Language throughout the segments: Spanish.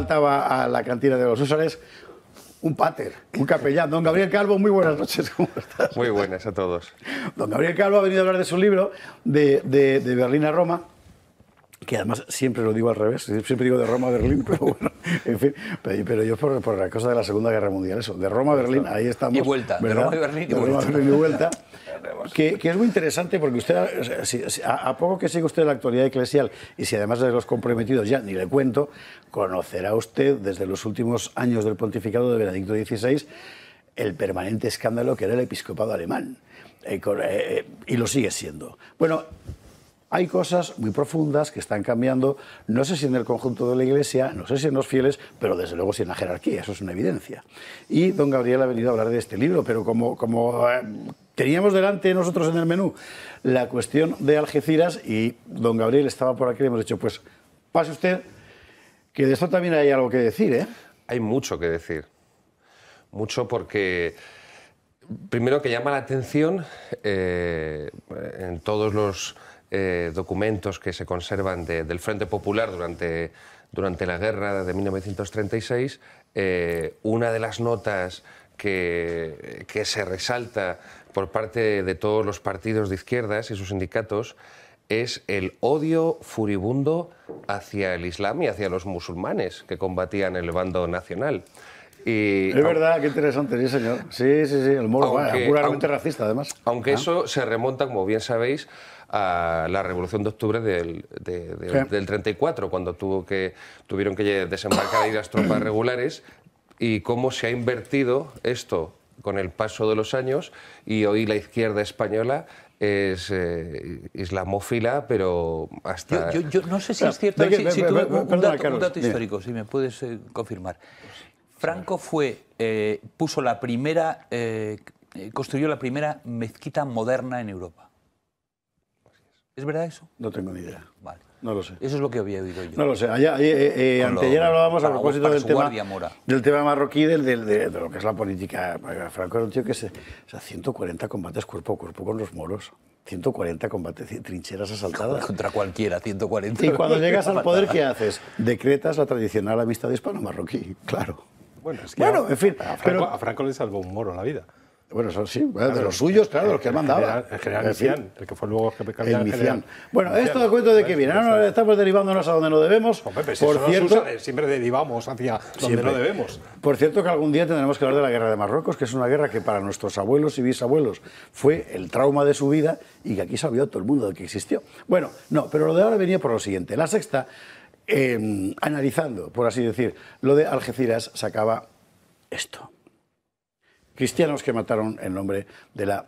faltaba a la cantina de los Húsares un pater, un capellán. Don Gabriel Calvo, muy buenas noches, ¿cómo estás? Muy buenas a todos. Don Gabriel Calvo ha venido a hablar de su libro, de, de, de Berlín a Roma, que además siempre lo digo al revés, siempre digo de Roma a Berlín, pero bueno, en fin, pero, yo por, por la cosa de la Segunda Guerra Mundial, eso, de Roma a Berlín, ahí estamos. Y vuelta, de Roma a Berlín y de Roma, a Berlín y vuelta. que, es muy interesante porque usted, a, poco que siga usted la actualidad eclesial y si además de los comprometidos ya ni le cuento, conocerá usted desde los últimos años del pontificado de Benedicto XVI el permanente escándalo que era el episcopado alemán. Eh, eh, eh, y lo sigue siendo. Bueno, hay cosas muy profundas que están cambiando, no sé si en el conjunto de la Iglesia, no sé si en los fieles, pero desde luego si en la jerarquía, eso es una evidencia. Y don Gabriel ha venido a hablar de este libro, pero como, como teníamos delante nosotros en el menú la cuestión de Algeciras y don Gabriel estaba por aquí y hemos dicho, pues pase usted, que de esto también hay algo que decir, ¿eh? Hay mucho que decir. Mucho porque, primero que llama la atención eh, en todos los eh, documentos que se conservan del Frente Popular durante, durante la guerra de 1936, eh, una de las notas que, que se resalta por parte de todos los partidos de izquierdas y sus sindicatos es el odio furibundo hacia el Islam y hacia los musulmanes que combatían el bando nacional. Y, es verdad, qué interesante, sí, señor. Sí, sí, sí, el moro, eh, puramente racista, además. Aunque ah. eso se remonta, como bien sabéis, a la Revolución de Octubre del, 34, cuando tuvo que, tuvieron que desembarcar ahí las tropas regulares y cómo se ha invertido esto con el paso de los años y hoy la izquierda española es eh, islamófila, pero hasta... Yo, no sé si es cierto, si, un, dato, histórico, si me puedes eh, confirmar. Franco fue, eh, puso la primera, construyó la primera mezquita moderna en Europa. ¿Es verdad eso? No tengo ni idea. Vale. No lo sé. Eso es lo que había oído yo. No lo sé. Allá, eh, eh, eh hablábamos a propósito del tema, marroquí, del, del, de, lo que es la política. Franco era un tío que se. O 140 combates cuerpo a cuerpo con los moros. 140 combates, trincheras asaltadas. Contra cualquiera, 140. Y cuando llegas al poder, ¿qué haces? Decretas la tradicional amistad hispano-marroquí, claro. Bueno, es que bueno en fin. Franco, a Franco le salvó un moro la vida. Bueno, eso sí, de los suyos, claro, de los que él mandaba. El general el que fue luego jefe El Bueno, esto de cuento de que viene. Ahora estamos derivándonos a donde pues no debemos. por cierto, siempre derivamos hacia donde no debemos. Por cierto, que algún día tendremos que hablar de la guerra de Marruecos, que es una guerra que para nuestros abuelos y bisabuelos fue el trauma de su vida y que aquí sabía todo el mundo de que existió. Bueno, no, pero lo de ahora venía por lo siguiente. La sexta, em, analizando, por así decir, lo de Algeciras, sacaba esto cristianos que mataron en nombre de la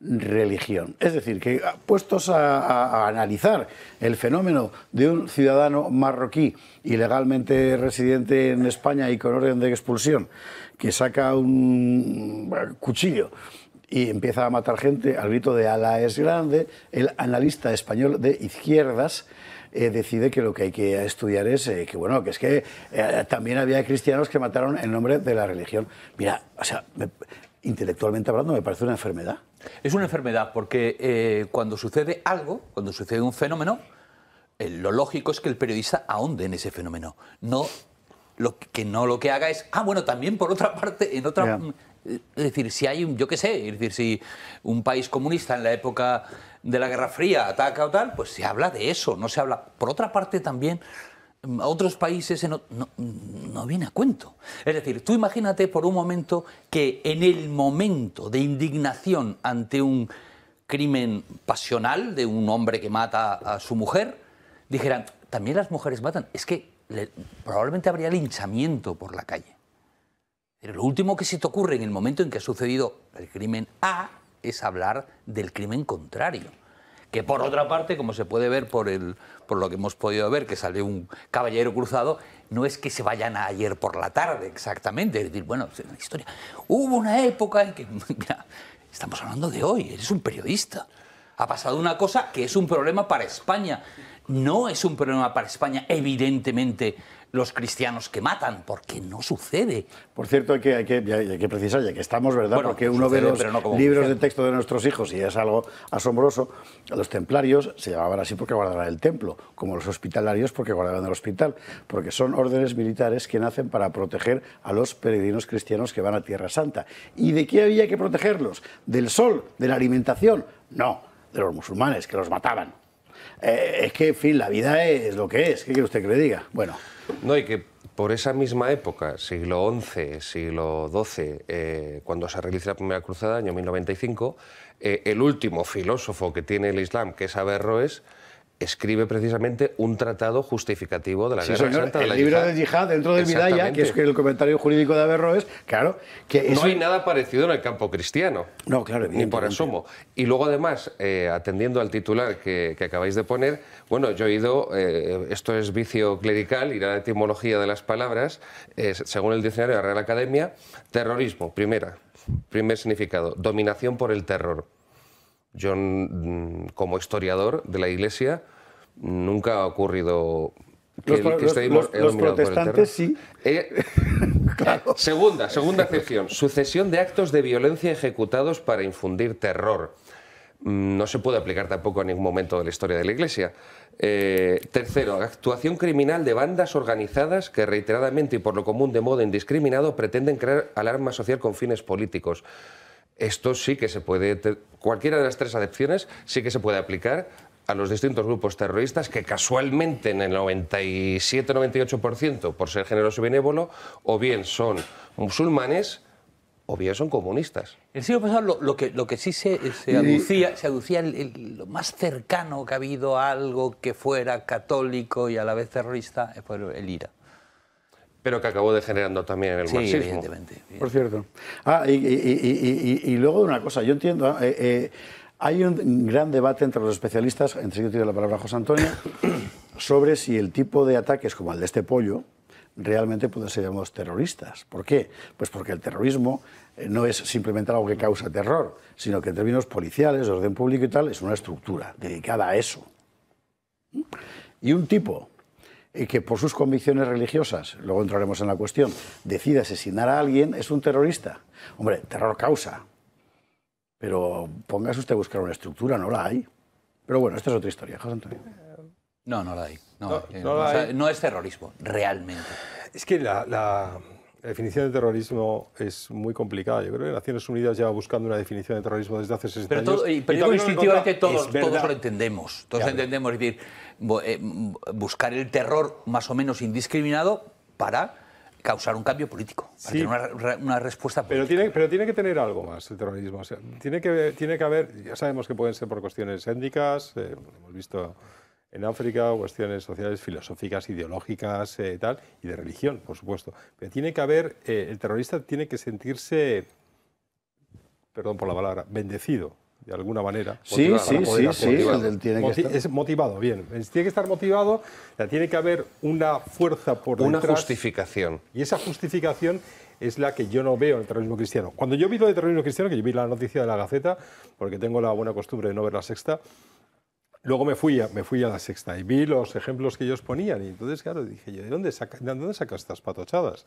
religión. Es decir, que ah, puestos a, analizar el fenómeno de un ciudadano marroquí ilegalmente residente en España y con orden de expulsión, que saca un cuchillo y empieza a matar gente al grito de ala es grande, el analista español de izquierdas eh, decide que lo que hay que estudiar es eh, que, bueno, que es que eh, también había cristianos que mataron en nombre de la religión. Mira, o sea, intelectualmente hablando, me parece una enfermedad. Es una enfermedad porque cuando sucede algo, cuando sucede un fenómeno, lo lógico es que el periodista ahonde en ese fenómeno. No lo que no lo que haga es, ah, bueno, también por otra parte, en otra... Mm, es decir, si hay, un, yo qué sé, es decir, si un país comunista en la época de la Guerra Fría ataca o tal, pues se habla de eso, no se habla. Por otra parte, también mm, otros países no, viene a cuento. Es decir, tú imagínate por un momento que en el momento de indignación ante un crimen pasional de un hombre que mata a su mujer, dijeran, también las mujeres matan. Es que probablemente habría linchamiento por la calle. Pero lo último que se te ocurre en el momento en que ha sucedido el crimen A es hablar del crimen contrario. Que por otra parte, como se puede ver por, por lo que hemos podido ver, que salió un caballero cruzado, no es que se vayan a ayer por la tarde exactamente. Es decir, bueno, es una historia. Hubo una época en que. estamos hablando de hoy, eres un periodista. Ha pasado una cosa que es un problema para España. No es un problema para España, evidentemente, los cristianos que matan, porque no sucede. Por cierto, hay que, que, que precisar, ya que estamos, ¿verdad? porque uno ve los libros de texto de nuestros hijos y es algo asombroso. Los templarios se llamaban así porque guardaban el templo, como los hospitalarios porque guardaban el hospital, porque son órdenes militares que nacen para proteger a los peregrinos cristianos que van a Tierra Santa. ¿Y de qué había que protegerlos? ¿Del sol? ¿De la alimentación? No, de los musulmanes, que los mataban. Eh, es que, en fin, la vida es lo que es. ¿Qué quiere usted que le diga? Bueno. No, y que por esa misma época, siglo XI, siglo XII, eh, cuando se realiza la primera cruzada, año 1095, eh, el último filósofo que tiene el Islam, que es Averroes, escribe precisamente un tratado justificativo de la sí, guerra santa de el libro de yihad dentro del Midaya, que es el comentario jurídico de Averroes, claro, que no hay nada parecido en el campo cristiano. No, claro, ni por asumo. Y luego además, eh, atendiendo al titular que, acabáis de poner, bueno, yo he ido, eh, esto es vicio clerical, y la etimología de las palabras, eh, según el diccionario de la Real Academia, terrorismo, primera, primer significado, dominación por el terror. Yo, mm, como historiador de la Iglesia, nunca ha ocurrido que, los, que estemos los, protestantes sí. Eh, segunda, segunda excepción. Sucesión de actos de violencia ejecutados para infundir terror. Mm, no se puede aplicar tampoco en ningún momento de la historia de la Iglesia. Eh, tercero, actuación criminal de bandas organizadas que reiteradamente y por lo común de modo indiscriminado pretenden crear alarma social con fines políticos esto sí que se puede, cualquiera de las tres acepciones sí que se puede aplicar a los distintos grupos terroristas que casualmente en el 97-98%, por ser generoso y benévolo, o bien son musulmanes o bien son comunistas. El siglo pasado lo, lo que, sí se, eh, aducía, se lo más cercano que ha habido a algo que fuera católico y a la vez terrorista, fue el IRA pero que acabó degenerando también en el sí, Evidentemente, Por cierto. Ah, y, luego de una cosa, yo entiendo, ah, eh, eh, hay un gran debate entre los especialistas, entre yo tiene la palabra José Antonio, sobre si el tipo de ataques como el de este pollo realmente pueden ser llamados terroristas. ¿Por qué? Pues porque el terrorismo eh, no es simplemente algo que causa terror, sino que en términos policiales, orden público y tal, es una estructura dedicada a eso. ¿Mm? Y un tipo y que por sus convicciones religiosas, luego entraremos en la cuestión, decide asesinar a alguien, es un terrorista. Hombre, terror causa. Pero póngase usted a buscar una estructura, no la hay. Pero bueno, esta es otra historia, José Antonio. No, no la hay. No, eh, es terrorismo, realmente. Es que la, definición de terrorismo es muy complicada. Yo creo que Naciones Unidas lleva buscando una definición de terrorismo desde hace 60 pero años. Pero instintivamente todos, todos, lo entendemos. Todos entendemos. decir, eh, buscar el terror más o menos indiscriminado para causar un cambio político, para una, respuesta política. Pero tiene, que tener algo más el terrorismo. tiene, que, tiene que haber, ya sabemos que pueden ser por cuestiones étnicas, eh, hemos visto en África, cuestiones sociales, filosóficas, ideológicas, eh, tal, y de religión, por supuesto. Pero tiene que haber, el terrorista tiene que sentirse, perdón por la palabra, bendecido de alguna manera. Sí, sí, sí, sí, Es motivado, bien. tiene que estar motivado, tiene que haber una fuerza por una detrás. Una justificación. Y esa justificación es la que yo no veo en el terrorismo cristiano. Cuando yo vi lo de terrorismo cristiano, que yo vi la noticia de la Gaceta, porque tengo la buena costumbre de no ver la sexta, luego me fui, a, me fui a la sexta y vi los ejemplos que ellos ponían. Y entonces, claro, dije yo, ¿de dónde saca, de dónde saca estas patochadas?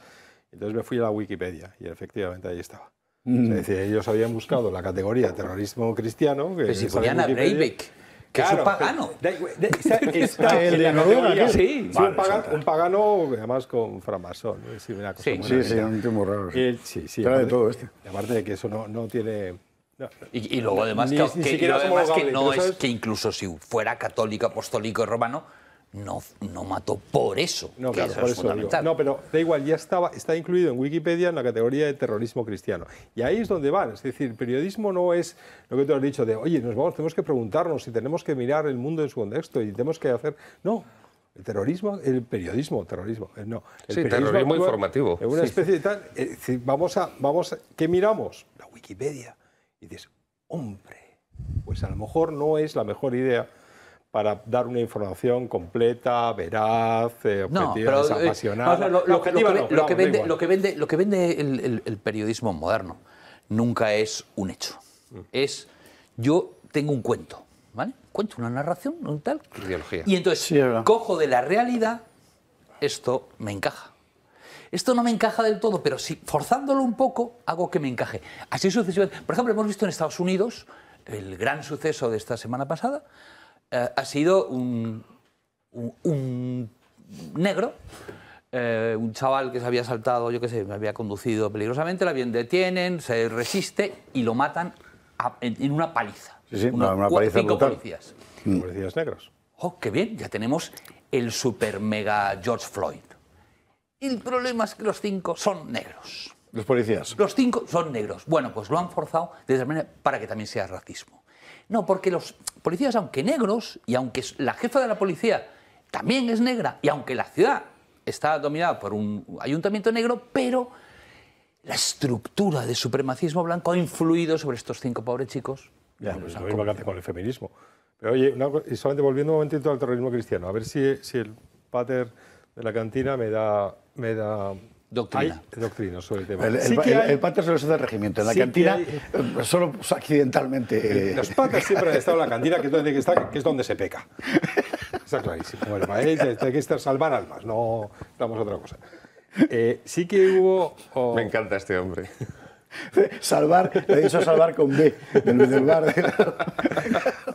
Entonces me fui a la Wikipedia y efectivamente ahí estaba. Mm. Es decir, ellos habían buscado la categoría terrorismo cristiano. Que Pero si ponían a Breivik. Que es un pagano. Ah, está el de Noruega, Sí. un, pagano, además, con framasón. Sí, una cosa sí, sí, sí, un tipo raro. Sí, sí, aparte, de todo esto. Aparte de que eso no, tiene... y, y, luego, que, y luego además, que, no es que incluso si fuera católico, apostólico y romano, no, no mató por eso. No, pero da igual, ya estaba, está incluido en Wikipedia en la categoría de terrorismo cristiano. Y ahí es donde van. Es decir, el periodismo no es lo que tú has dicho de, oye, nos vamos, tenemos que preguntarnos si tenemos que mirar el mundo en su contexto y tenemos que hacer. No, el terrorismo, el periodismo, terrorismo, eh, no. El periodismo terrorismo informativo. Es una especie de tal. vamos a, vamos ¿Qué miramos? La Wikipedia. Y dices, hombre, pues a lo mejor no es la mejor idea para dar una información completa, veraz, eh, objetiva, eh, lo, que vende, el, periodismo moderno nunca es un hecho. Mm. Es yo tengo un cuento, ¿vale? Cuento una narración, un tal. Y entonces cojo de la realidad, esto me encaja. Esto no me encaja del todo, pero si forzándolo un poco hago que me encaje. Así sucesivamente. Por ejemplo, hemos visto en Estados Unidos el gran suceso de esta semana pasada ha sido un, negro, eh, un chaval que se había saltado, yo qué sé, me había conducido peligrosamente, la bien detienen, se resiste y lo matan en, una paliza. Sí, sí, una, paliza cinco policías. Mm. Policías negros. ¡Oh, qué bien! Ya tenemos el super mega George Floyd. El problema es que los cinco son negros. Los policías. Los cinco son negros. Bueno, pues lo han forzado de esa manera para que también sea racismo. No, porque los policías, aunque negros, y aunque la jefa de la policía también es negra, y aunque la ciudad está dominada por un ayuntamiento negro, pero la estructura de supremacismo blanco ha influido sobre estos cinco pobres chicos. Ya, no, pues lo mismo con el feminismo. Pero oye, y solamente volviendo un momentito al terrorismo cristiano, a ver si, el pater de la cantina me da, me da Doctrina. doctrina sobre el tema. El, patas solo es del regimiento. En la cantina, eh, solo pues, accidentalmente. las eh, Los patas siempre han estado en la cantina, que es donde, que está, que es donde se peca. Está clarísimo. Bueno, hay que estar salvar almas, no damos otra cosa. Eh, sí que hubo. Me encanta este hombre. Salvar, le hizo salvar con B, del, lugar De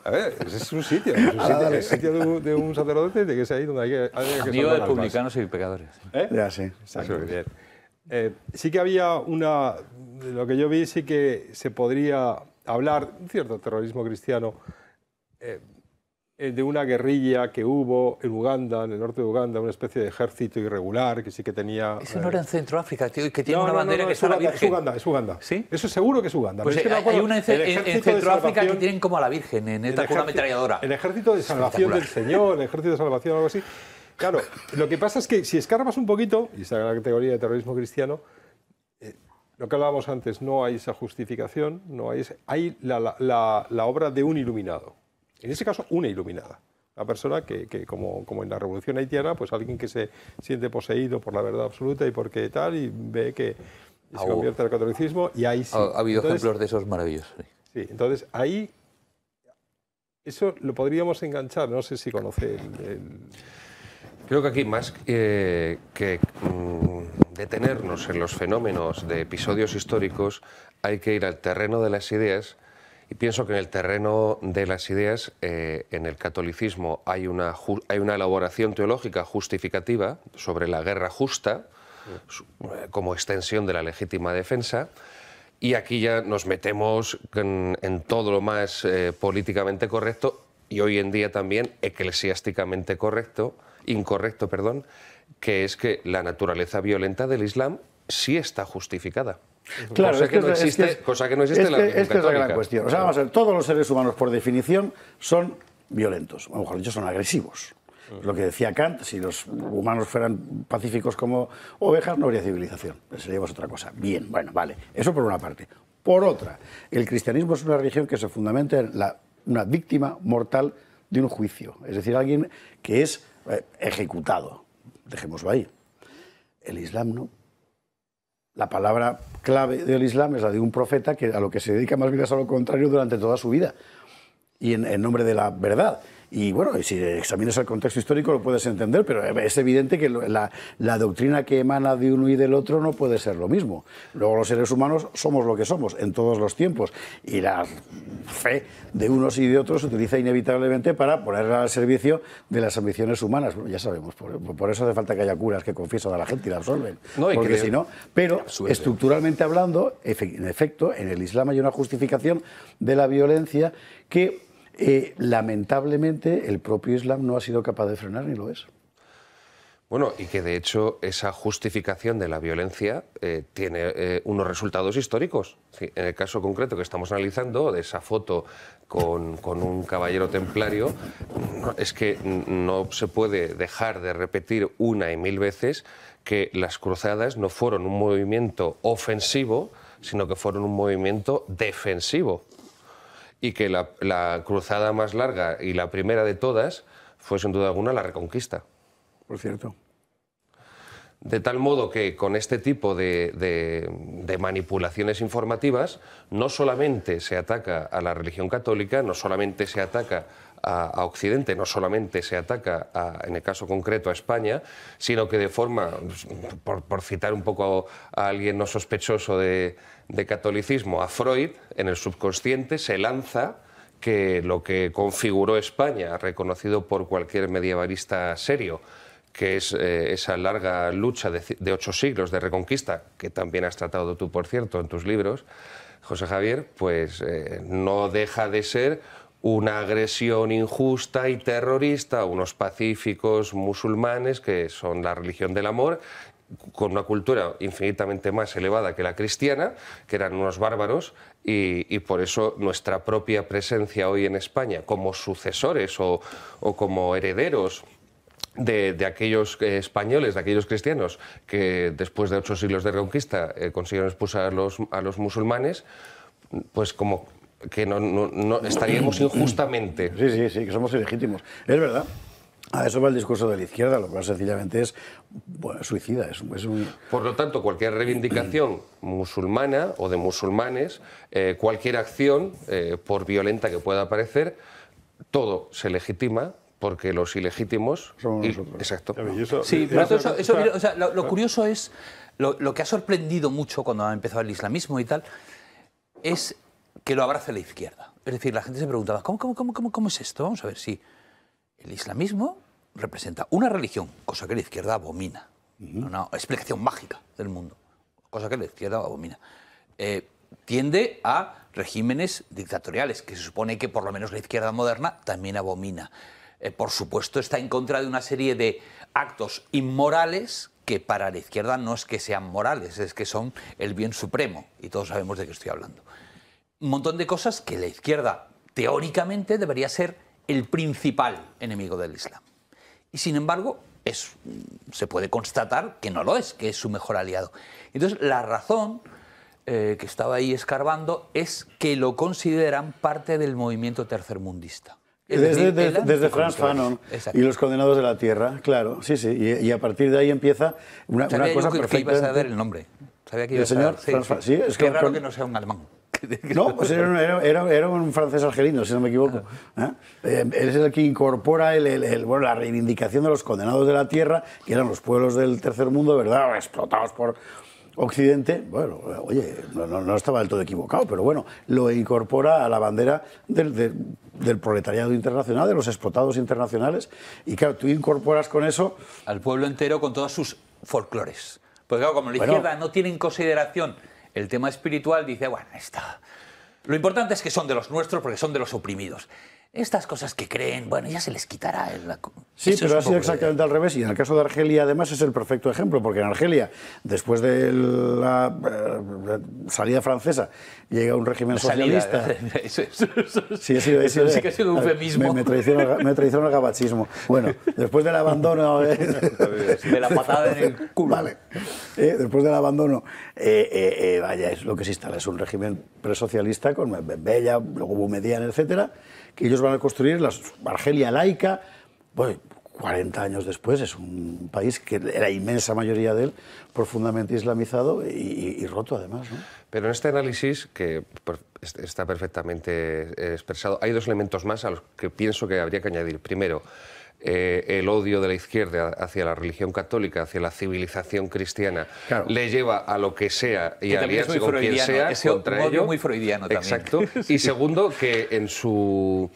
A ver, ese es un sitio, es un sitio, de, un, sacerdote de que ha ahí donde hay que, hay que de publicanos y pecadores. ¿Eh? Ya, sí. Eh, sí que había una, lo que yo vi sí que se podría hablar, un cierto terrorismo cristiano, eh, eh, de una guerrilla que hubo en Uganda, en el norte de Uganda, una especie de ejército irregular que sí que tenía... Eso no era en eh, Centroáfrica, que tiene una bandera que es Uganda, es Uganda, es Uganda. ¿Sí? Eso seguro que es Uganda. Pues hay, una en, Centroáfrica que tienen como a la Virgen, en esta con ametralladora. El Ejército de Salvación del Señor, el Ejército de Salvación, algo así. Claro, lo que pasa es que si escarbas un poquito, y está en la categoría de terrorismo cristiano, eh, lo que hablábamos antes, no hay esa justificación, no hay, hay la obra de un iluminado en ese caso, una iluminada. Una persona que, que como, como, en la revolución haitiana, pues alguien que se siente poseído por la verdad absoluta y porque tal, y ve que se convierte al catolicismo, y ahí sí. Ha, habido ejemplos de esos maravillosos. Sí, entonces ahí eso lo podríamos enganchar, no sé si conoce Creo que aquí más que mm, detenernos en los fenómenos de episodios históricos, hay que ir al terreno de las ideas pienso que en el terreno de las ideas, eh, en el catolicismo hay una, elaboración teológica justificativa sobre la guerra justa mm. eh, como extensión de la legítima defensa. Y aquí ya nos metemos en, todo lo más eh, políticamente correcto y hoy en día también eclesiásticamente correcto, incorrecto, perdón, que es que la naturaleza violenta del Islam sí está justificada. Claro, es que, no existe, cosa no existe en la Esta es la gran cuestión. todos los seres humanos, por definición, son violentos, o mejor dicho, son agresivos. Mm. Lo que decía Kant, si los humanos fueran pacíficos como ovejas, no habría civilización. Seríamos otra cosa. Bien, bueno, vale. Eso por una parte. Por otra, el cristianismo es una religión que se fundamenta en una víctima mortal de un juicio. Es decir, alguien que es eh, ejecutado. Dejémoslo ahí. El Islam no la palabra clave del Islam es la de un profeta que a lo que se dedica más bien es a lo contrario durante toda su vida y en, en nombre de la verdad. Y bueno, si examinas el contexto histórico lo puedes entender, pero es evidente que la, doctrina que emana de uno y del otro no puede ser lo mismo. Luego los seres humanos somos lo que somos en todos los tiempos y la fe de unos y de otros se utiliza inevitablemente para ponerla al servicio de las ambiciones humanas. ya sabemos, por, eso hace falta que haya curas que confiesan a la gente y la absolven. No porque si no, pero estructuralmente hablando, en efecto, en el Islam hay una justificación de la violencia que lamentablemente el propio Islam no ha sido capaz de frenar ni lo es. Bueno, y que de hecho esa justificación de la violencia eh, tiene eh, unos resultados históricos. en el caso concreto que estamos analizando, de esa foto con, un caballero templario, es que no se puede dejar de repetir una y mil veces que las cruzadas no fueron un movimiento ofensivo, sino que fueron un movimiento defensivo y que la, cruzada más larga y la primera de todas fue sin duda alguna la reconquista. Por cierto. De tal modo que con este tipo de, manipulaciones informativas no solamente se ataca a la religión católica, no solamente se ataca a, Occidente, no solamente se ataca, en el caso concreto, a España, sino que de forma, pues, por citar un poco a alguien no sospechoso de, de catolicismo a Freud, en el subconsciente se lanza que lo que configuró España, reconocido por cualquier medievalista serio, que es eh, esa larga lucha de, ocho siglos de reconquista, que también has tratado tú, por cierto, en tus libros, José Javier, pues eh, no deja de ser una agresión injusta y terrorista a unos pacíficos musulmanes que son la religión del amor con una cultura infinitamente más elevada que la cristiana, que eran unos bárbaros, y, por eso nuestra propia presencia hoy en España como sucesores o, como herederos de, aquellos eh, españoles, de aquellos cristianos que después de ocho siglos de reconquista eh, consiguieron expulsar a los, musulmanes, pues como que no, estaríamos injustamente. Sí, sí, sí, que somos ilegítimos. Es verdad. Ah, eso va el discurso de la izquierda, lo más sencillamente es bueno, suicida. Es, un... Por lo tanto, cualquier reivindicación musulmana o de musulmanes, eh, cualquier acción, eh, por violenta que pueda parecer, todo se legitima porque los ilegítimos... son nosotros. Exacto. sí, lo, curioso es, lo, que ha sorprendido mucho cuando ha empezado el islamismo y tal, es que lo abrace la izquierda. Es decir, la gente se preguntaba, ¿cómo, cómo, es esto? Vamos a ver, si... el islamismo representa una religión, cosa que la izquierda abomina, una explicación mágica del mundo, cosa que la izquierda abomina, eh, tiende a regímenes dictatoriales, que se supone que por lo menos la izquierda moderna también abomina. Eh, por supuesto, está en contra de una serie de actos inmorales que para la izquierda no es que sean morales, es que son el bien supremo, y todos sabemos de qué estoy hablando. Un montón de cosas que la izquierda teóricamente debería ser el principal enemigo del Islam. Y sin embargo, es, se puede constatar que no lo es, que es su mejor aliado. Entonces, la razón eh, que estaba ahí escarbando es que lo consideran parte del movimiento tercermundista. desde, desde, Franz Fanon y los condenados de la Tierra, claro, sí, sí. Y, a partir de ahí empieza una, una cosa que, a saber el nombre. Sabía que el señor sí, es, raro que no sea un alemán. No, pues era, un francés argelino, si no me equivoco. Ah. ¿eh? Eh, él es el que incorpora el, la reivindicación de los condenados de la tierra, que eran los pueblos del tercer mundo, ¿verdad? Explotados por, Occidente, bueno, oye, no, estaba del todo equivocado, pero bueno, lo incorpora a la bandera del, proletariado internacional, de los explotados internacionales, y claro, tú incorporas con eso... Al pueblo entero con todos sus folclores. Pues claro, como la izquierda no tiene en consideración el tema espiritual dice, bueno, está... Lo importante es que son de los nuestros porque son de los oprimidos. Estas cosas que creen, bueno, ya se les quitará. Sí, pero ha sido exactamente al revés. Y en el caso de Argelia, además, es el perfecto ejemplo, porque en Argelia, después de la, eh, salida francesa, llega un régimen socialista. sí, eh, que ha sido un eh, eufemismo. Me, traicionó el gabachismo. Bueno, después del abandono. de la patada en el culo. Vale. después del abandono, vaya, es lo que se instala es un régimen presocialista con Bella, luego Boumedian, etcétera que ellos van a construir la Argelia laica. Bueno, 40 años después es un país que la inmensa mayoría de él profundamente islamizado y, roto además. Pero en este análisis, que está perfectamente eh, expresado, hay dos elementos más a los que pienso que habría que añadir. Primero, eh, el odio de la izquierda hacia la religión católica, hacia la civilización cristiana, le lleva a lo que sea y a aliarse con quien sea odio muy freudiano también. Exacto. Y segundo, que en su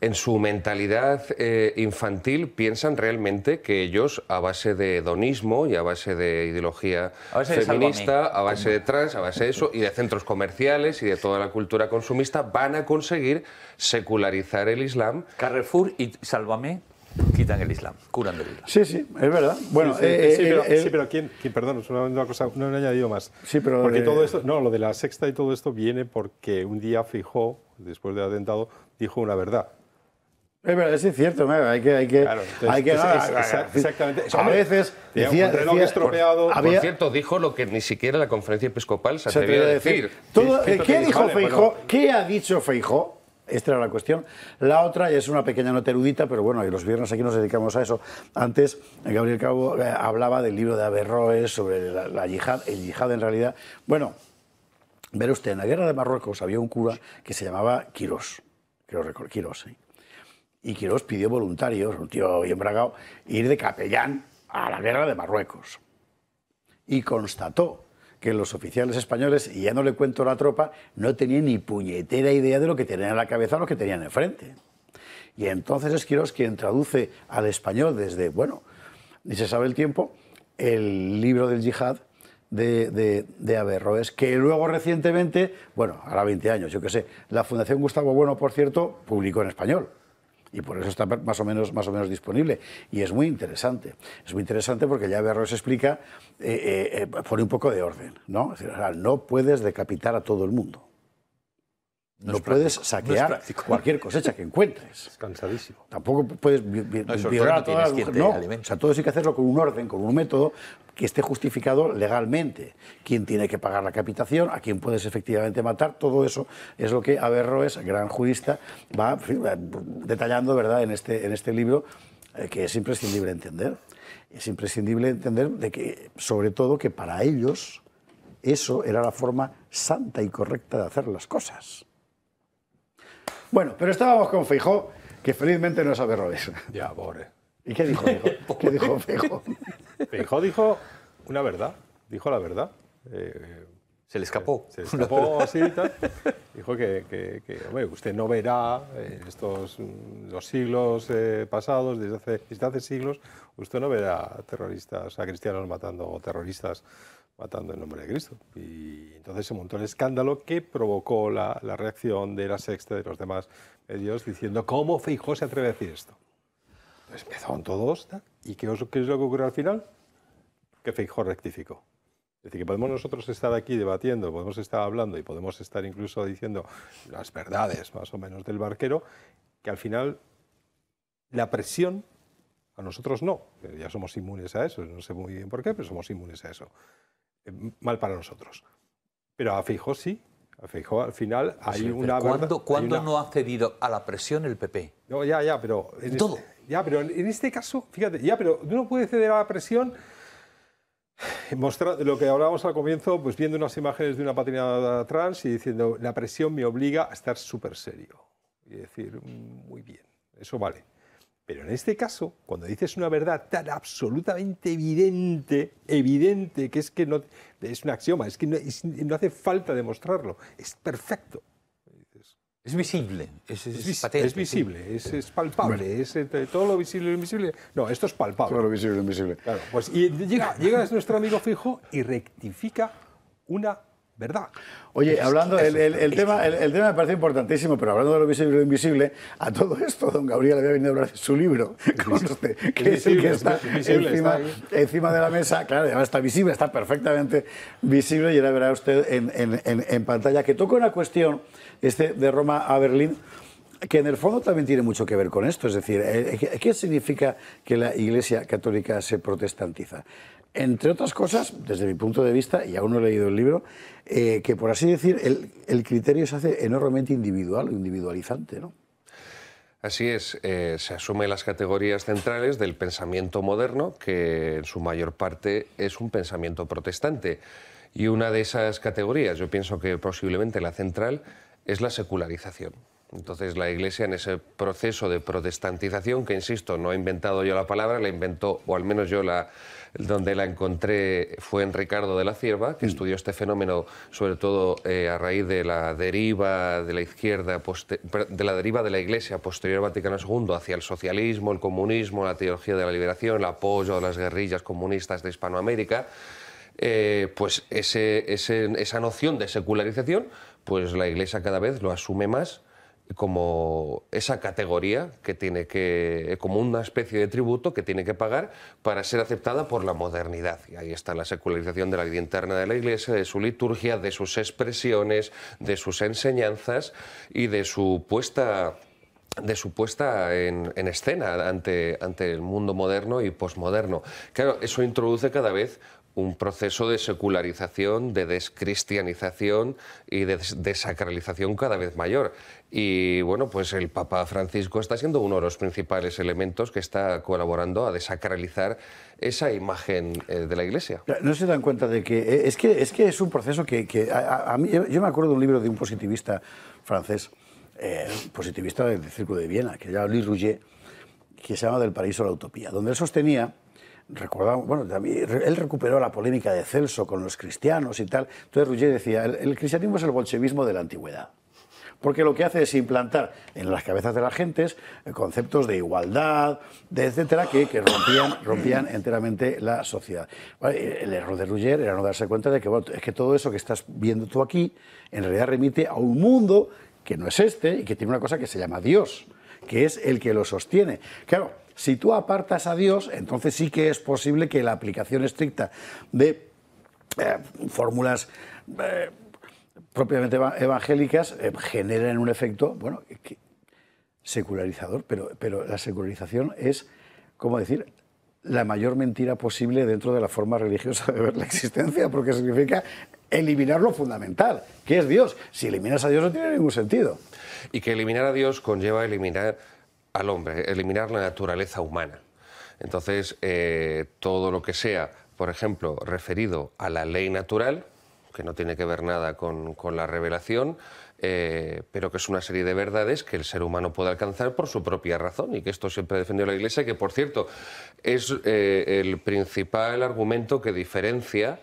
en su mentalidad eh, infantil piensan realmente que ellos, a base de hedonismo y a base de ideología feminista, a base de trans, a base de eso, y de centros comerciales y de toda la cultura consumista, van a conseguir secularizar el Islam. Carrefour y Sálvame quitan el Islam, curan del Islam. Sí, sí, es verdad. Bueno, sí, eh, eh, eh, pero, ¿quién, Perdón, una, una cosa, no he añadido más. Sí, pero... Porque todo esto, no, lo de la sexta y todo esto viene porque un día fijó, después del atentado, dijo una verdad. Es verdad, es cierto, hay que... Hay que, claro, hay que exactamente. a veces... Decía, un reloj estropeado... Por, cierto, dijo lo que ni siquiera la conferencia episcopal se atrevió a decir. ¿Qué dijo Feijó? ¿Qué ha dicho Feijó? Esta era la cuestión. La otra es una pequeña nota erudita, pero bueno, y los viernes aquí nos dedicamos a eso. Antes, Gabriel Cabo eh, hablaba del libro de Averroes sobre la, yihad, el yihad en realidad. Bueno, ver usted, en la guerra de Marruecos había un cura que se llamaba Quirós. Quirós, ¿eh? Y Quirós pidió voluntarios, un tío bien bragado, ir de capellán a la guerra de Marruecos. Y constató que los oficiales españoles, y ya no le cuento la tropa, no tenían ni puñetera idea de lo que tenían en la cabeza o lo que tenían enfrente. Y entonces es quien traduce al español desde, bueno, ni se sabe el tiempo, el libro del yihad de, de, de, Averroes, que luego recientemente, bueno, ahora 20 años, yo qué sé, la Fundación Gustavo Bueno, por cierto, publicó en español. Y por eso está más o menos, más o menos disponible. Y es muy interesante. Es muy interesante porque ya Berros explica, eh, eh, eh pone un poco de orden. ¿no? no puedes decapitar a todo el mundo. No, puedes saquear cualquier cosecha que encuentres. cansadísimo. Tampoco puedes violar todas todo eso hay que hacerlo con un orden, con un método que esté justificado legalmente. ¿Quién tiene que pagar la capitación? ¿A quién puedes efectivamente matar? Todo eso es lo que Averroes, gran jurista, va detallando ¿verdad? En, este, en este libro eh, que es imprescindible entender. Es imprescindible entender de que, sobre todo, que para ellos eso era la forma santa y correcta de hacer las cosas bueno, pero estábamos con Feijó, que felizmente no sabe roles. Ya, pobre. ¿Y qué dijo Feijó? ¿Qué dijo Feijó? dijo una verdad, dijo la verdad. Eh, se le escapó. Se le escapó así y tal. Dijo que, que, que hombre, usted no verá en eh, estos mm, los siglos eh, pasados, desde hace, desde hace siglos, usted no verá terroristas, a cristianos matando terroristas matando el nombre de Cristo. Y entonces se montó el escándalo que provocó la, reacción de la sexta y de los demás medios diciendo, ¿cómo Feijó se atreve a decir esto? Entonces empezaron todos, ¿y qué, qué, es lo que ocurrió al final? Que Feijó rectificó. Es decir, que podemos nosotros estar aquí debatiendo, podemos estar hablando y podemos estar incluso diciendo las verdades más o menos del barquero, que al final la presión, a nosotros no, ya somos inmunes a eso, no sé muy bien por qué, pero somos inmunes a eso. Eh, mal para nosotros. Pero a fijo sí, a al final hay una... ¿Cuándo, no ha cedido a la presión el PP? No, ya, ya, pero... En Todo. ya, pero en, este caso, fíjate, ya, pero uno puede ceder a la presión Mostrar lo que hablábamos al comienzo, pues viendo unas imágenes de una patinada trans y diciendo la presión me obliga a estar súper serio. Y decir, mm, muy bien, eso vale. Pero en este caso, cuando dices una verdad tan absolutamente evidente, evidente, que es que no es un axioma, es que no, hace falta demostrarlo, es perfecto. Es visible, es, es visible, es, palpable, es eh, todo lo visible y lo invisible. No, esto es palpable. Todo lo visible y lo invisible. Claro, pues y llega, llega nuestro amigo fijo y rectifica una Oye, hablando, el, tema, el, tema me parece importantísimo, pero hablando de lo visible y lo invisible, a todo esto don Gabriel había venido a hablar de su libro, que que está, encima, de la mesa, claro, ya está visible, está perfectamente visible y ahora verá usted en, en pantalla, que toca una cuestión este, de Roma a Berlín que en el fondo también tiene mucho que ver con esto. Es decir, eh, eh, ¿qué significa que la Iglesia Católica se protestantiza? Entre otras cosas, desde mi punto de vista, y aún no he leído el libro, eh, que por así decir, el, criterio se hace enormemente individual o individualizante. ¿no? Así es, se asume las categorías centrales del pensamiento moderno, que en su mayor parte es un pensamiento protestante. Y una de esas categorías, yo pienso que posiblemente la central, es la secularización. Entonces la Iglesia en ese proceso de protestantización, que insisto, no he inventado yo la palabra, la inventó, o al menos yo la, donde la encontré fue en Ricardo de la Cierva, que mm. estudió este fenómeno sobre todo eh, a raíz de la deriva de la izquierda, de la deriva de la Iglesia posterior al Vaticano II hacia el socialismo, el comunismo, la teología de la liberación, el apoyo a las guerrillas comunistas de Hispanoamérica. Eh, pues esa noción de secularización, pues la Iglesia cada vez lo asume más como esa categoría que tiene que, como una especie de tributo que tiene que pagar para ser aceptada por la modernidad. Y ahí está la secularización de la vida interna de la Iglesia, de su liturgia, de sus expresiones, de sus enseñanzas y de su puesta de su puesta en, escena ante, ante el mundo moderno y posmoderno. Claro, eso introduce cada vez un proceso de secularización, de descristianización y de desacralización cada vez mayor. Y bueno, pues el Papa Francisco está siendo uno de los principales elementos que está colaborando a desacralizar esa imagen eh, de la Iglesia. No se dan cuenta de que eh, es que es, que es un proceso que, yo me acuerdo de un libro de un positivista francés, eh, positivista del Círculo de Viena, que se llama Louis Rouget, que se llama Del Paraíso a la Utopía, donde él sostenía recordamos, bueno, él recuperó la polémica de Celso con los cristianos y tal. Entonces Ruggier decía, el, cristianismo es el bolchevismo de la antigüedad. Porque lo que hace es implantar en las cabezas de las gentes eh, conceptos de igualdad, etcétera, que, que rompían, rompían, enteramente la sociedad. Eh, el error de Rugger era no darse cuenta de que, es que todo eso que estás viendo tú aquí, en realidad remite a un mundo que no es este y que tiene una cosa que se llama Dios, que es el que lo sostiene. Claro, si tú apartas a Dios, entonces sí que es posible que la aplicación estricta de eh, fórmulas eh, propiamente evangélicas eh, generen un efecto, bueno, secularizador, pero, pero la secularización es, ¿cómo decir?, la mayor mentira posible dentro de la forma religiosa de ver la existencia, porque significa eliminar lo fundamental, que es Dios. Si eliminas a Dios no tiene ningún sentido. Y que eliminar a Dios conlleva eliminar al hombre, eliminar la naturaleza humana. Entonces, eh, todo lo que sea, por ejemplo, referido a la ley natural, que no tiene que ver nada con, la revelación, eh, pero que es una serie de verdades que el ser humano puede alcanzar por su propia razón y que esto siempre defendió la Iglesia, y que por cierto es eh, el principal argumento que diferencia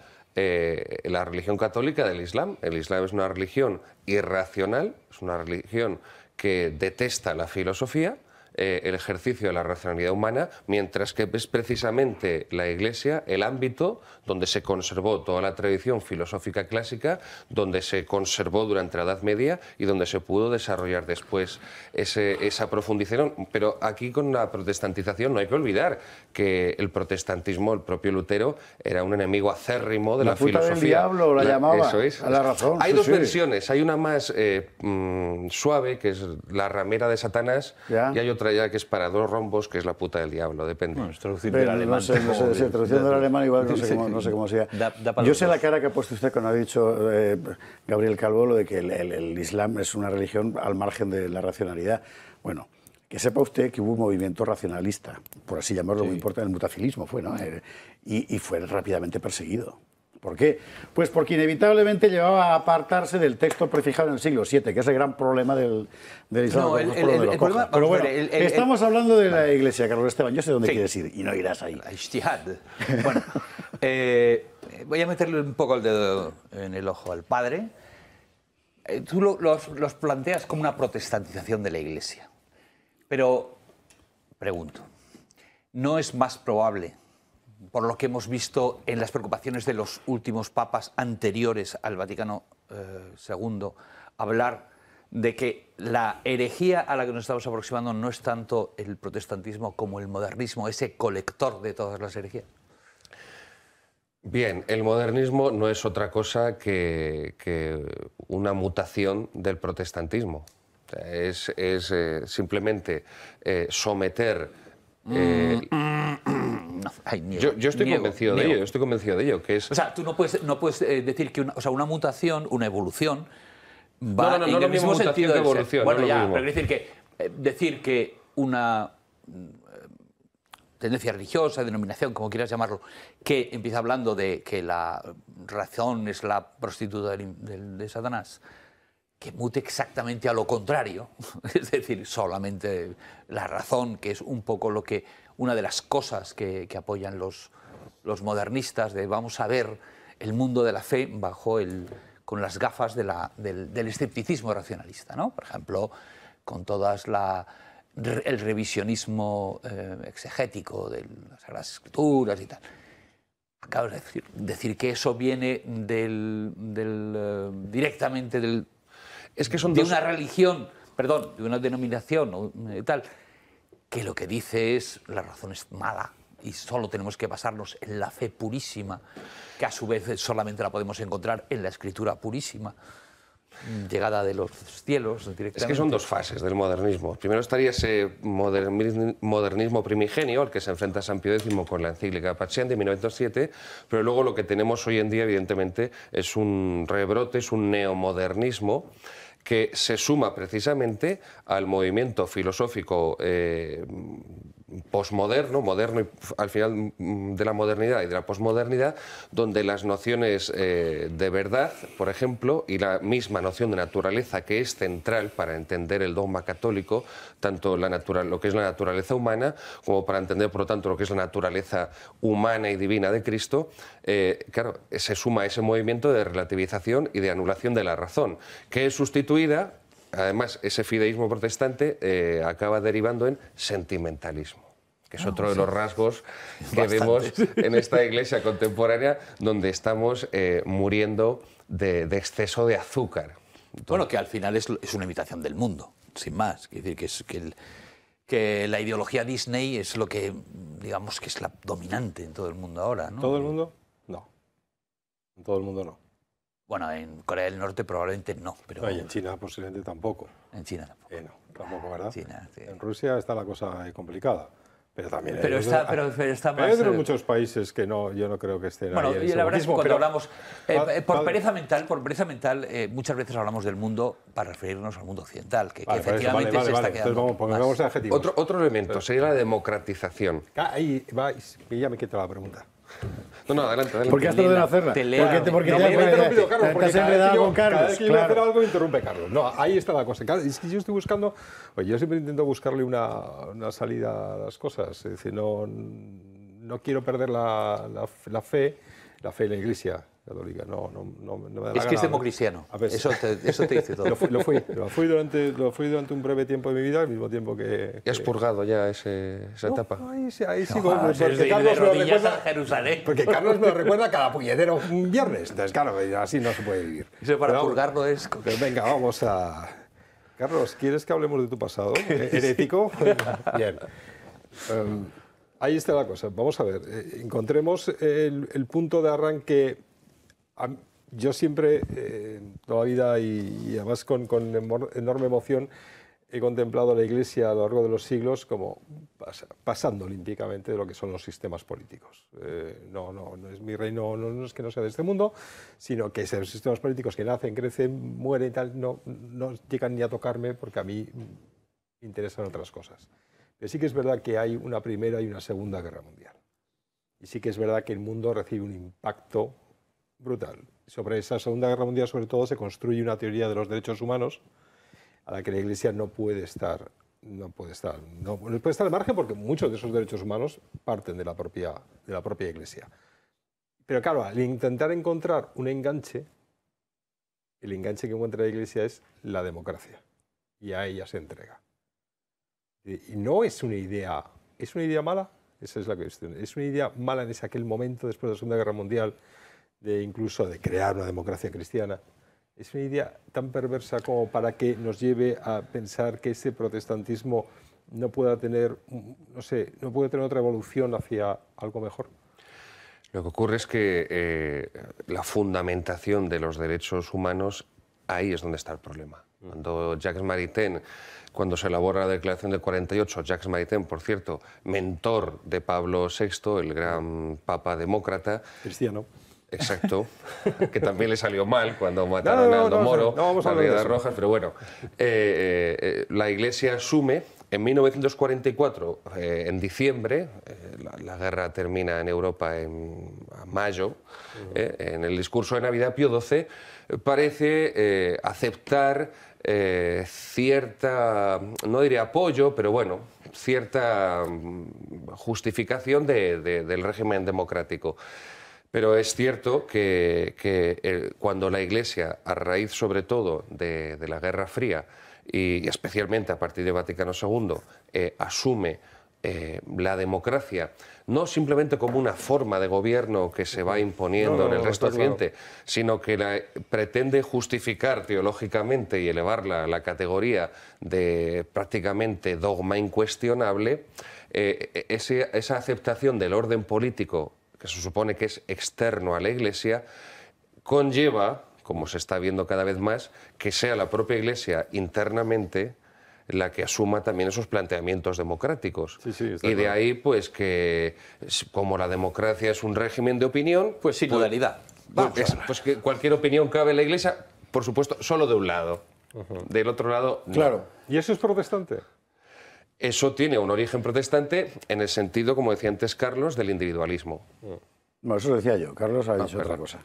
la religión católica del Islam. El Islam es una religión irracional, es una religión que detesta la filosofía eh, el ejercicio de la racionalidad humana, mientras que es precisamente la Iglesia el ámbito donde se conservó toda la tradición filosófica clásica, donde se conservó durante la Edad Media y donde se pudo desarrollar después ese, esa profundización. Pero aquí con la protestantización no hay que olvidar que el protestantismo, el propio Lutero, era un enemigo acérrimo de la, la puta filosofía. Del diablo la, llamaba. Eso es. A la razón. Hay dos versiones. Hay una más eh, mm, suave, que es la ramera de Satanás, y hay otra ya que es para dos rombos, que es la puta del diablo, depende. alemán. No sé, traducción del alemán igual no sé cómo, sea. Yo sé la cara que ha puesto usted cuando ha dicho eh, Gabriel Calvo lo de que el, Islam es una religión al margen de la racionalidad. Bueno, que sepa usted que hubo un movimiento racionalista, por así llamarlo, muy importante, el mutafilismo fue, ¿no? Eh, y, y fue rápidamente perseguido. ¿Por qué? Pues porque inevitablemente llevaba a apartarse del texto prefijado en el siglo VII, que es el gran problema del, Islam. No, el, Pero bueno, estamos hablando de la iglesia, Carlos Esteban. Yo sé dónde quieres ir y no irás ahí. La Bueno, eh, voy a meterle un poco el dedo en el ojo al padre. Eh, tú los planteas como una protestantización de la iglesia. Pero, pregunto, ¿no es más probable por lo que hemos visto en las preocupaciones de los últimos papas anteriores al Vaticano II, eh, hablar de que la herejía a la que nos estamos aproximando no es tanto el protestantismo como el modernismo, ese colector de todas las herejías? Bien, el modernismo no es otra cosa que, una mutación del protestantismo. Es, eh, simplemente eh, someter... Mm, mm, mm yo, estoy convencido de ello, estoy convencido de ello. Que O sea, tú no puedes, no puedes eh, decir que una, sea, una mutación, una evolución, va en el mismo sentido de evolución. Bueno, ya, decir que, eh, decir que una mm, eh, tendencia religiosa, denominación, como quieras llamarlo, que empieza hablando de que la razón es la prostituta de Satanás, que mute exactamente a lo contrario, es decir, solamente la razón, que es un poco lo que una de las cosas que, apoyan los, modernistas, de vamos a ver el mundo de la fe bajo el, con las gafas del, escepticismo racionalista, ¿no? Por ejemplo, con todas el revisionismo eh, exegético de las Sagradas Escrituras y tal. Acabas de decir, que eso viene del, eh, directamente del, es que son de una religión, perdón, de una denominación o, eh, tal, que lo que dice es la razón es mala y solo tenemos que basarnos en la fe purísima, que a su vez solamente la podemos encontrar en la escritura purísima llegada de los cielos directamente. Es que son dos fases del modernismo. Primero estaría ese modernismo primigenio, al que se enfrenta San Pío X con la encíclica Paciente de 1907, pero luego lo que tenemos hoy en día, evidentemente, es un rebrote, es un neomodernismo que se suma precisamente al movimiento filosófico eh, posmoderno, moderno y al final de la modernidad y de la posmodernidad, donde las nociones eh, de verdad, por ejemplo, y la misma noción de naturaleza que es central para entender el dogma católico, tanto la lo que es la naturaleza humana como para entender, por lo tanto, lo que es la naturaleza humana y divina de Cristo, eh, claro, se suma a ese movimiento de relativización y de anulación de la razón, que es sustituida además, ese fideísmo protestante eh, acaba derivando en sentimentalismo que es ah, otro de los rasgos que vemos en esta iglesia contemporánea, donde estamos eh, muriendo de, exceso de azúcar. bueno, que al final es, una imitación del mundo, sin más. Es decir que, la ideología Disney es lo que, digamos, que es la dominante en todo el mundo ahora. ¿Todo el eh, mundo? No. En todo el mundo no. Bueno, en Corea del Norte probablemente no, pero... No, y en China posiblemente tampoco. En China tampoco. Eh, tampoco, ¿verdad? En Rusia está la cosa eh, complicada. Pero también pero hay está, otros, hay muchos países que no, yo no creo que estén bueno, ahí. Bueno, la verdad es que cuando hablamos... Eh, por, pereza mental, por pereza mental, muchas veces hablamos del mundo para referirnos al mundo occidental, que, efectivamente se está quedando a Otro, otro elemento sería la democratización. Ahí va, y ya me quita la pregunta. No, no, adelante, adelante. ¿Por qué has tardado en hacerla? Te leo. Porque, porque no, te, te, Carlos, enredado con Carlos. Cada vez que claro. hacer algo, interrumpe Carlos. No, ahí está la cosa. Es que yo estoy buscando... Oye, yo siempre intento buscarle una, una salida a las cosas. Es decir, no, no quiero perder la, la fe, la fe en la Iglesia católica. No, no, no, me da Es que es democristiano. Eso, te, eso te dice todo. lo, fui, lo, fui, durante, lo fui durante un breve tiempo de mi vida, al mismo tiempo que... has purgado ya esa etapa? Ahí, ahí sigo. porque, ah, Carlos me recuerda, Jerusalén. porque Carlos me recuerda cada puñetero un viernes. Entonces, claro, así no se puede vivir. Eso para purgarlo es... Pero venga, vamos a... Carlos, ¿quieres que hablemos de tu pasado ¿Eh, herético? Bien. Um, ahí está la cosa. Vamos a ver. Eh, encontremos el punto de arranque yo siempre, eh, toda la vida y, además con, enorme emoción, he contemplado la Iglesia a lo largo de los siglos como pasando olímpicamente de lo que son los sistemas políticos. Eh, no, no, no es mi reino, no, es que no sea de este mundo, sino que esos sistemas políticos que nacen, crecen, mueren y tal, no, no llegan ni a tocarme porque a mí me interesan otras cosas. Pero sí que es verdad que hay una primera y una segunda guerra mundial. Y sí que es verdad que el mundo recibe un impacto brutal. Sobre esa Segunda Guerra Mundial, sobre todo, se construye una teoría de los derechos humanos a la que la Iglesia no puede estar, no puede estar, no, puede estar al margen porque muchos de esos derechos humanos parten de la propia, de la propia Iglesia. Pero claro, al intentar encontrar un enganche, el enganche que encuentra la Iglesia es la democracia. Y a ella se entrega. Y no es una idea, ¿es una idea mala? Esa es la cuestión. ¿Es una idea mala en ese aquel momento después de la Segunda Guerra Mundial? de incluso de crear una democracia cristiana, es una idea tan perversa como para que nos lleve a pensar que ese protestantismo no pueda tener, no sé, no puede tener otra evolución hacia algo mejor. Lo que ocurre es que eh, la fundamentación de los derechos humanos, ahí es donde está el problema. Mm. Cuando Jacques Maritain, cuando se elabora la declaración de 48, Jacques Maritain, por cierto, mentor de Pablo VI, el gran mm. papa demócrata. Cristiano Exacto, que también le salió mal cuando mataron a Aldo Moro, vamos a, de Rojas, pero bueno, eh, eh, eh, la Iglesia asume en 1944, en diciembre, la, guerra termina en Europa en mayo, en el discurso de Navidad Pío XII, parece aceptar cierta, no diría apoyo, pero bueno, cierta mm, justificación del régimen democrático. Pero es cierto que, cuando la Iglesia, a raíz sobre todo de, la Guerra Fría, y, especialmente a partir de Vaticano II, eh, asume eh, la democracia, no simplemente como una forma de gobierno que se va imponiendo en el resto del mundo sino que la, pretende justificar teológicamente y elevarla a la categoría de prácticamente dogma incuestionable, eh, e, esa aceptación del orden político se supone que es externo a la Iglesia, conlleva, como se está viendo cada vez más, que sea la propia Iglesia internamente la que asuma también esos planteamientos democráticos. y de ahí, pues que como la democracia es un régimen de opinión... Pues sí Pues, pues, pues, que cualquier opinión cabe en la Iglesia, por supuesto, solo de un lado. Del otro lado... Claro. ¿Y eso es protestante? Eso tiene un origen protestante en el sentido, como decía antes Carlos, del individualismo. Bueno, eso lo decía yo. Carlos ha ah, dicho otra cosa.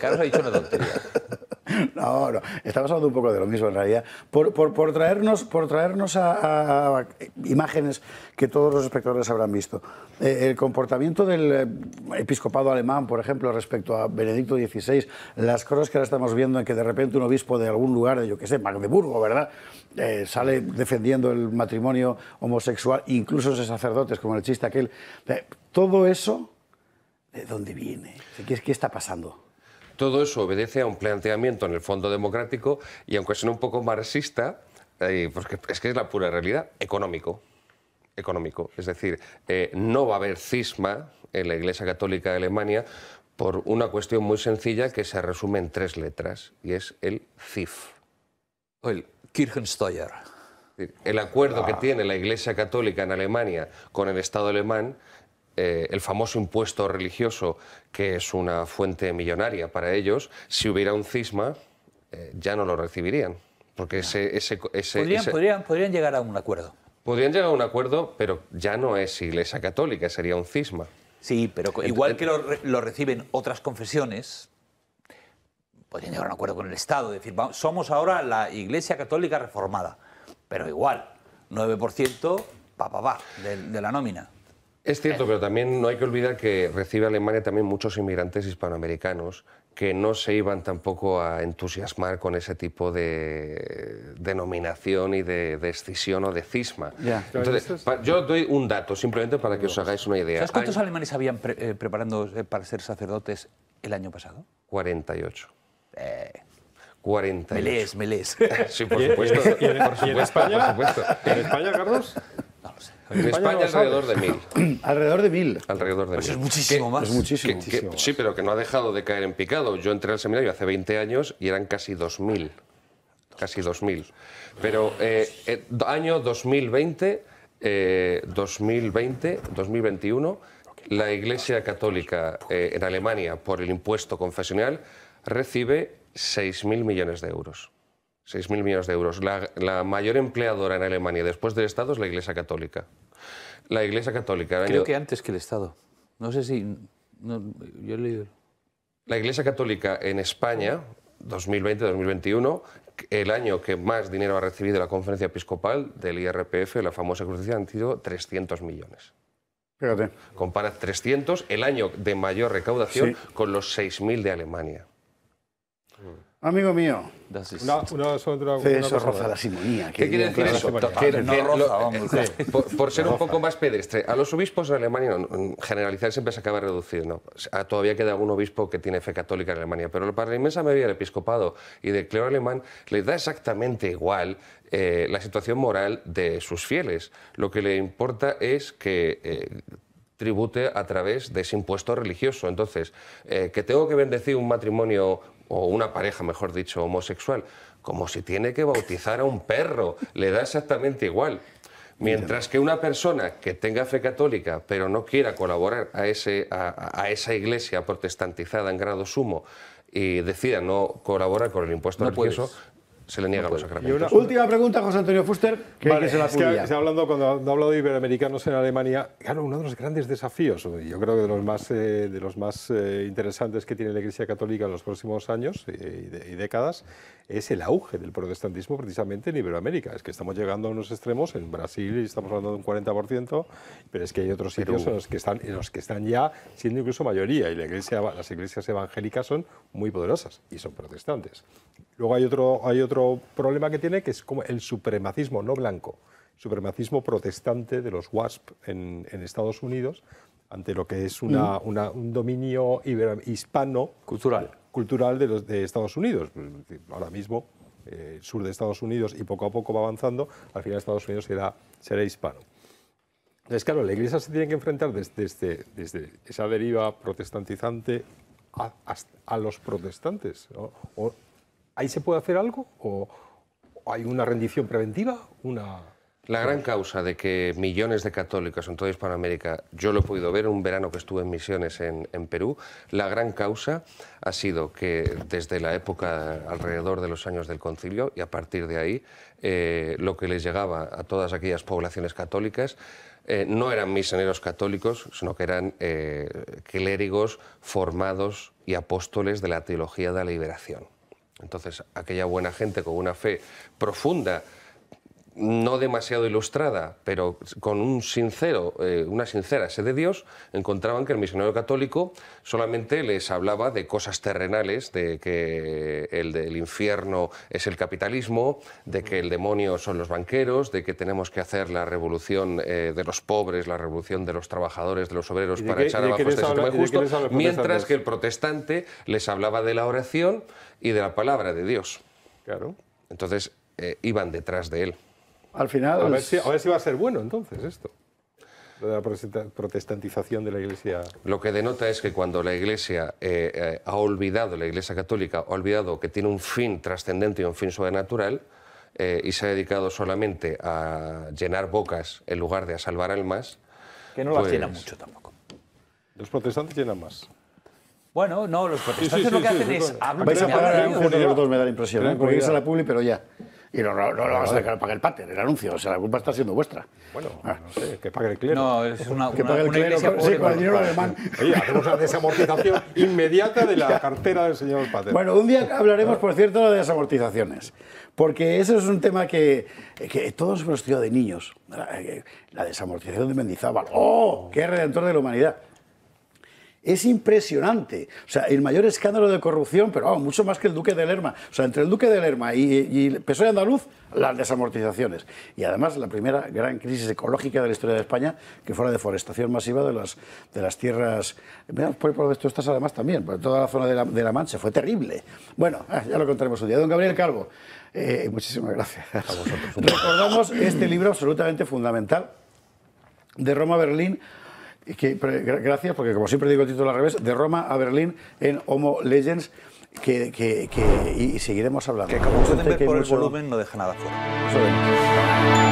Carlos ha dicho una tontería. No, no, estamos hablando un poco de lo mismo en realidad. Por, traernos, por traernos a, imágenes que todos los espectadores habrán visto. Eh, el comportamiento del eh, episcopado alemán, por ejemplo, respecto a Benedicto XVI, las cosas que ahora estamos viendo en que de repente un obispo de algún lugar, de yo qué sé, Magdeburgo, ¿verdad? Eh, sale defendiendo el matrimonio homosexual, incluso los sacerdotes, como el chiste aquel. todo eso, ¿de dónde viene? ¿Qué, qué está pasando? Todo eso obedece a un planteamiento en el fondo democrático y aunque sea un poco marxista, eh, porque pues es que es la pura realidad, económico. Económico. Es decir, eh, no va a haber cisma en la Iglesia Católica de Alemania por una cuestión muy sencilla que se resume en tres letras y es el CIF. El Kirchensteuer. El acuerdo que tiene la Iglesia Católica en Alemania con el Estado alemán eh, el famoso impuesto religioso, que es una fuente millonaria para ellos, si hubiera un cisma, eh, ya no lo recibirían. Porque ese, ese, podrían, llegar a un acuerdo. Podrían llegar a un acuerdo, pero ya no es Iglesia Católica, sería un cisma. Sí, pero igual que lo, reciben otras confesiones, podrían llegar a un acuerdo con el Estado, decir, somos ahora la Iglesia Católica reformada, pero igual, 9% pa, pa, pa, de la nómina. Es cierto, eh. pero también no hay que olvidar que recibe Alemania también muchos inmigrantes hispanoamericanos que no se iban tampoco a entusiasmar con ese tipo de denominación y de, de escisión o de cisma. Entonces, yo doy un dato simplemente para que os hagáis una idea. cuántos alemanes habían pre eh, preparando eh, para ser sacerdotes el año pasado? 48. Eh... 48. Me Sí, por supuesto. ¿Y en, en España? Por supuesto. ¿En España, Carlos? En España, alrededor de mil. alrededor de pues mil. Alrededor de es muchísimo más. muchísimo. sí, pero que no ha dejado de caer en picado. Yo entré al seminario hace 20 años y eran casi 2.000. Casi 2.000. Pero eh, eh, año 2020, 2020, 2021, la Iglesia Católica eh, en Alemania, por el impuesto confesional, recibe 6.000 millones de euros. 6.000 millones de euros. La, mayor empleadora en Alemania después del Estado es la Iglesia Católica. La Iglesia Católica... Creo que antes que el Estado. No sé si... yo he La Iglesia Católica en España, 2020-2021, el año que más dinero ha recibido la conferencia episcopal del IRPF, la famosa Cruz han sido 300 millones. Fíjate. Compara 300, el año de mayor recaudación, con los 6.000 de Alemania. Mm. Amigo mío. eso la simonía. ¿Qué quiere decir eso? por, ser un poco más pedestre, a los obispos en Alemania, generalizar siempre se acaba reduciendo. ¿no? Ah, todavía queda algún obispo que tiene fe católica en Alemania, pero para la inmensa mayoría del episcopado y del clero alemán les da exactamente igual eh, la situación moral de sus fieles. Lo que le importa es que... Eh, tribute a través de ese impuesto religioso. Entonces, eh, que tengo que bendecir un matrimonio o una pareja, mejor dicho, homosexual, como si tiene que bautizar a un perro, le da exactamente igual. Mientras que una persona que tenga fe católica, pero no quiera colaborar a, ese, a, esa iglesia protestantizada en grado sumo, y decida no colaborar con el impuesto al religioso, se le niega los sacramentos. Y una última pregunta, José Antonio Fuster, que, se hablando Cuando ha hablado de iberoamericanos en Alemania, claro, uno de los grandes desafíos, yo creo que de los más, eh, de los más eh, interesantes que tiene la Iglesia Católica en los próximos años eh, y, décadas, es el auge del protestantismo precisamente en Iberoamérica. Es que estamos llegando a unos extremos, en Brasil estamos hablando de un 40%, pero es que hay otros sitios en los, que están, en los que están ya siendo incluso mayoría, y la iglesia, las iglesias evangélicas son muy poderosas y son protestantes. Luego hay otro, hay otro problema que tiene, que es como el supremacismo no blanco, supremacismo protestante de los WASP en, en Estados Unidos, ante lo que es una, mm. un dominio hispano cultural, cultural de, los, de Estados Unidos. Ahora mismo eh, el sur de Estados Unidos y poco a poco va avanzando, al final Estados Unidos será, será hispano. Entonces, claro, la Iglesia se tiene que enfrentar desde, desde, desde esa deriva protestantizante a, los protestantes, o ¿Ahí se puede hacer algo? ¿O hay una rendición preventiva? La gran causa de que millones de católicos en toda Hispanoamérica, yo lo he podido ver un verano que estuve en misiones en, Perú, la gran causa ha sido que desde la época alrededor de los años del concilio y a partir de ahí, eh, lo que les llegaba a todas aquellas poblaciones católicas eh, no eran misioneros católicos, sino que eran eh, clérigos formados y apóstoles de la teología de la liberación. Entonces, aquella buena gente con una fe profunda no demasiado ilustrada, pero con un sincero, eh, una sincera sed de Dios, encontraban que el misionero católico solamente les hablaba de cosas terrenales, de que el del infierno es el capitalismo, de que el demonio son los banqueros, de que tenemos que hacer la revolución eh, de los pobres, la revolución de los trabajadores, de los obreros para echar abajo este sistema injusto, mientras que el protestante les hablaba de la oración y de la palabra de Dios. Claro. Entonces eh, iban detrás de él. Al final... A ver, si, va a ser bueno entonces esto la protestantización de la Iglesia. Lo que denota es que cuando la Iglesia eh, eh, ha olvidado, la Iglesia católica ha olvidado que tiene un fin trascendente y un fin sobrenatural, eh, y se ha dedicado solamente a llenar bocas en lugar de a salvar almas. Que no la las pues llena mucho tampoco. Los protestantes llenan más. Bueno, no, los protestantes lo que hacen es... Vais a pagar un de los dos, me da la impresión, porque es a la publi, pero ya. Y no, no, lo vas a dejar pagar el pater, el anuncio. O sea, la culpa está siendo vuestra. Bueno, ah. no sé, que pague el clero. No, es una, que una, pague el una clero, Sí, con el dinero alemán. Oye, hacemos la desamortización inmediata de la cartera del señor pater. Bueno, un día hablaremos, por cierto, de las desamortizaciones. Porque eso es un tema que, que todos los estudiado de niños. Eh, la desamortización de Mendizábal. ¡Oh! ¡Qué redentor de la humanidad! es impresionante. O sea, el mayor escándalo de corrupción, pero mucho más que el Duque de Lerma. O sea, entre el Duque de Lerma y, y el PSOE andaluz, las desamortizaciones. Y además, la primera gran crisis ecológica de la historia de España, que fue la deforestación masiva de las, de las tierras. Mira, por, pues por esto estás además también, por toda la zona de la, Mancha. Fue terrible. Bueno, ah, ya lo contaremos un día. Don Gabriel Calvo, eh, muchísimas gracias. A vosotros. Recordamos este libro absolutamente fundamental de Roma a Berlín que, gracias, porque como siempre digo el título al revés, de Roma a Berlín en Homo Legends, que, que, que y, seguiremos hablando. Que como ustedes ven por el volumen no deja nada fuera.